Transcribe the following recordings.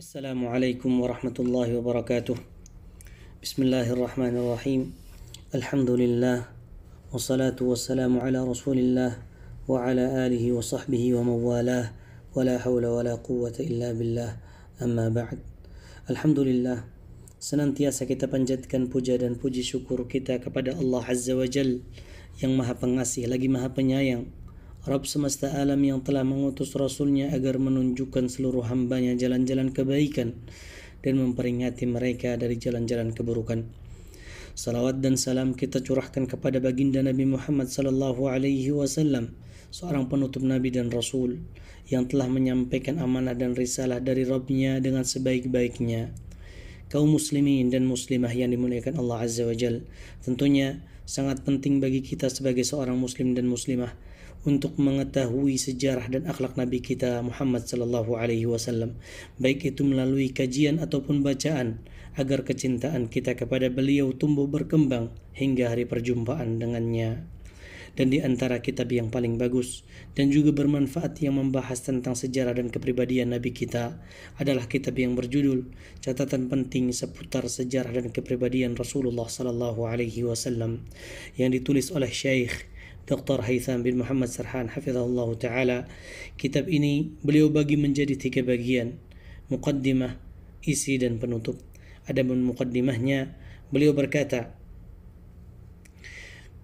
السلام عليكم ورحمة الله وبركاته بسم الله الرحمن الرحيم الحمد لله والصلاة والسلام على رسول الله وعلى آله وصحبه وموالاه ولا حول ولا قوة إلا بالله أما بعد الحمد لله Senantiasa kita panjatkan puja dan puji syukur kita kepada Allah Azza wa Jal yang maha pengasih lagi maha penyayang Rob semesta alam yang telah mengutus Rasulnya agar menunjukkan seluruh hambanya jalan-jalan kebaikan dan memperingati mereka dari jalan-jalan keburukan. Salawat dan salam kita curahkan kepada baginda Nabi Muhammad sallallahu alaihi wasallam, seorang penutup Nabi dan Rasul yang telah menyampaikan amanah dan risalah dari Rabbnya dengan sebaik-baiknya. Kaum muslimin dan muslimah yang dimuliakan Allah Azza wa Jal, tentunya sangat penting bagi kita sebagai seorang muslim dan muslimah untuk mengetahui sejarah dan akhlak Nabi kita Muhammad Sallallahu Alaihi Wasallam, baik itu melalui kajian ataupun bacaan, agar kecintaan kita kepada beliau tumbuh berkembang hingga hari perjumpaan dengannya. Dan di antara kitab yang paling bagus dan juga bermanfaat yang membahas tentang sejarah dan kepribadian Nabi kita adalah kitab yang berjudul Catatan Penting Seputar Sejarah dan Kepribadian Rasulullah Sallallahu Alaihi Wasallam yang ditulis oleh Syekh Dr. Haitham bin Muhammad Sarhan hafizahullah ta'ala kitab ini beliau bagi menjadi tiga bagian muqaddimah, isi dan penutup ada muqaddimahnya beliau berkata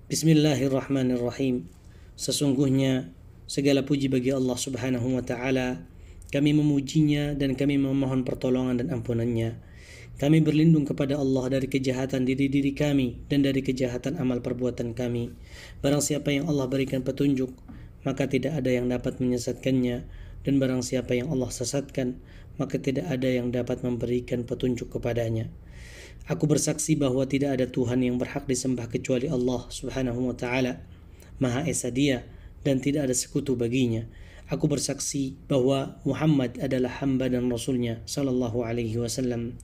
Bismillahirrahmanirrahim sesungguhnya segala puji bagi Allah subhanahu wa ta'ala kami memujinya dan kami memohon pertolongan dan ampunannya kami berlindung kepada Allah dari kejahatan diri-diri kami dan dari kejahatan amal perbuatan kami. Barang siapa yang Allah berikan petunjuk, maka tidak ada yang dapat menyesatkannya, dan barang siapa yang Allah sesatkan, maka tidak ada yang dapat memberikan petunjuk kepadanya. Aku bersaksi bahwa tidak ada Tuhan yang berhak disembah kecuali Allah Subhanahu wa taala, Maha Esa Dia dan tidak ada sekutu baginya. Aku bersaksi bahwa Muhammad adalah hamba dan rasulnya sallallahu alaihi wasallam.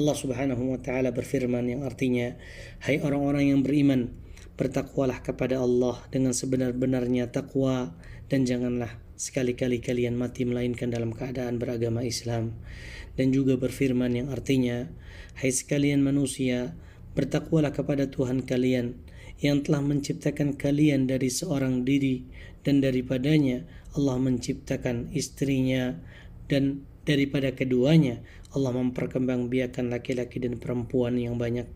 Allah Subhanahu wa taala berfirman yang artinya, "Hai orang-orang yang beriman, bertakwalah kepada Allah dengan sebenar-benarnya takwa dan janganlah sekali-kali kalian mati melainkan dalam keadaan beragama Islam." Dan juga berfirman yang artinya, "Hai sekalian manusia, bertakwalah kepada Tuhan kalian yang telah menciptakan kalian dari seorang diri dan daripadanya Allah menciptakan istrinya dan daripada keduanya. Allah memperkembangbiakan laki-laki dan perempuan yang banyak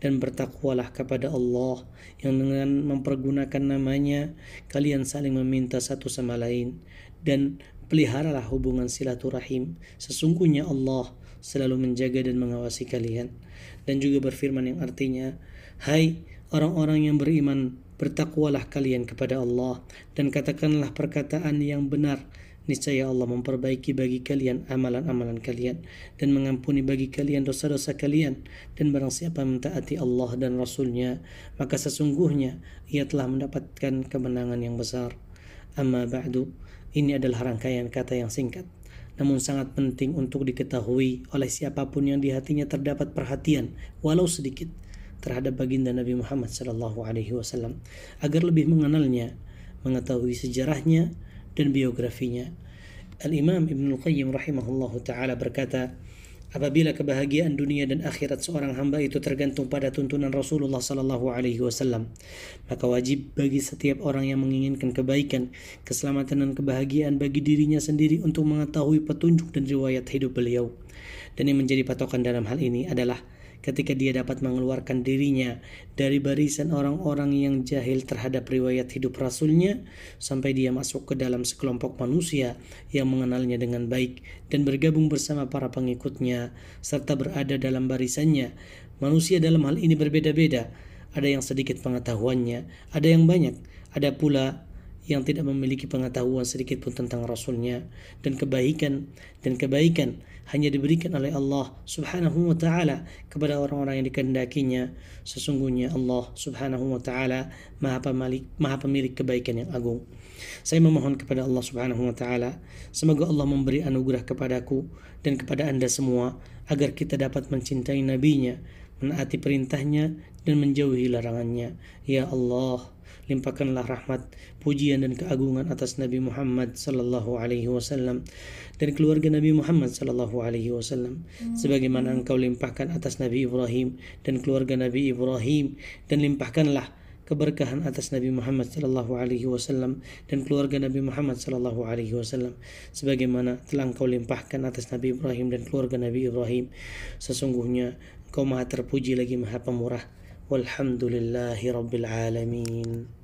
dan bertakwalah kepada Allah yang dengan mempergunakan namanya kalian saling meminta satu sama lain dan peliharalah hubungan silaturahim sesungguhnya Allah selalu menjaga dan mengawasi kalian dan juga berfirman yang artinya hai orang-orang yang beriman bertakwalah kalian kepada Allah dan katakanlah perkataan yang benar niscaya Allah memperbaiki bagi kalian amalan-amalan kalian dan mengampuni bagi kalian dosa-dosa kalian dan barang siapa mentaati Allah dan Rasulnya maka sesungguhnya ia telah mendapatkan kemenangan yang besar amma ba'du ini adalah rangkaian kata yang singkat namun sangat penting untuk diketahui oleh siapapun yang di hatinya terdapat perhatian walau sedikit terhadap baginda Nabi Muhammad SAW agar lebih mengenalnya mengetahui sejarahnya dan biografinya. Al-Imam Ibn Al-Qayyim rahimahullahu ta'ala berkata, apabila kebahagiaan dunia dan akhirat seorang hamba itu tergantung pada tuntunan Rasulullah Sallallahu Alaihi Wasallam, maka wajib bagi setiap orang yang menginginkan kebaikan, keselamatan dan kebahagiaan bagi dirinya sendiri untuk mengetahui petunjuk dan riwayat hidup beliau. Dan yang menjadi patokan dalam hal ini adalah ketika dia dapat mengeluarkan dirinya dari barisan orang-orang yang jahil terhadap riwayat hidup rasulnya sampai dia masuk ke dalam sekelompok manusia yang mengenalnya dengan baik dan bergabung bersama para pengikutnya serta berada dalam barisannya. Manusia dalam hal ini berbeda-beda. Ada yang sedikit pengetahuannya, ada yang banyak, ada pula yang tidak memiliki pengetahuan sedikit pun tentang rasulnya dan kebaikan dan kebaikan hanya diberikan oleh Allah Subhanahu wa taala kepada orang-orang yang dikehendakinya sesungguhnya Allah Subhanahu wa taala Maha pemilik Maha pemilik kebaikan yang agung saya memohon kepada Allah Subhanahu wa taala semoga Allah memberi anugerah kepadaku dan kepada Anda semua agar kita dapat mencintai nabinya menaati perintahnya dan menjauhi larangannya. Ya Allah, limpahkanlah rahmat, pujian dan keagungan atas Nabi Muhammad sallallahu alaihi wasallam dan keluarga Nabi Muhammad sallallahu alaihi wasallam hmm. sebagaimana engkau limpahkan atas Nabi Ibrahim dan keluarga Nabi Ibrahim dan limpahkanlah keberkahan atas Nabi Muhammad sallallahu Alaihi Wasallam dan keluarga Nabi Muhammad sallallahu Alaihi Wasallam, sebagaimana telah engkau limpahkan atas Nabi Ibrahim dan keluarga Nabi Ibrahim. Sesungguhnya engkau maha terpuji lagi maha pemurah. Walhamdulillahi Alamin.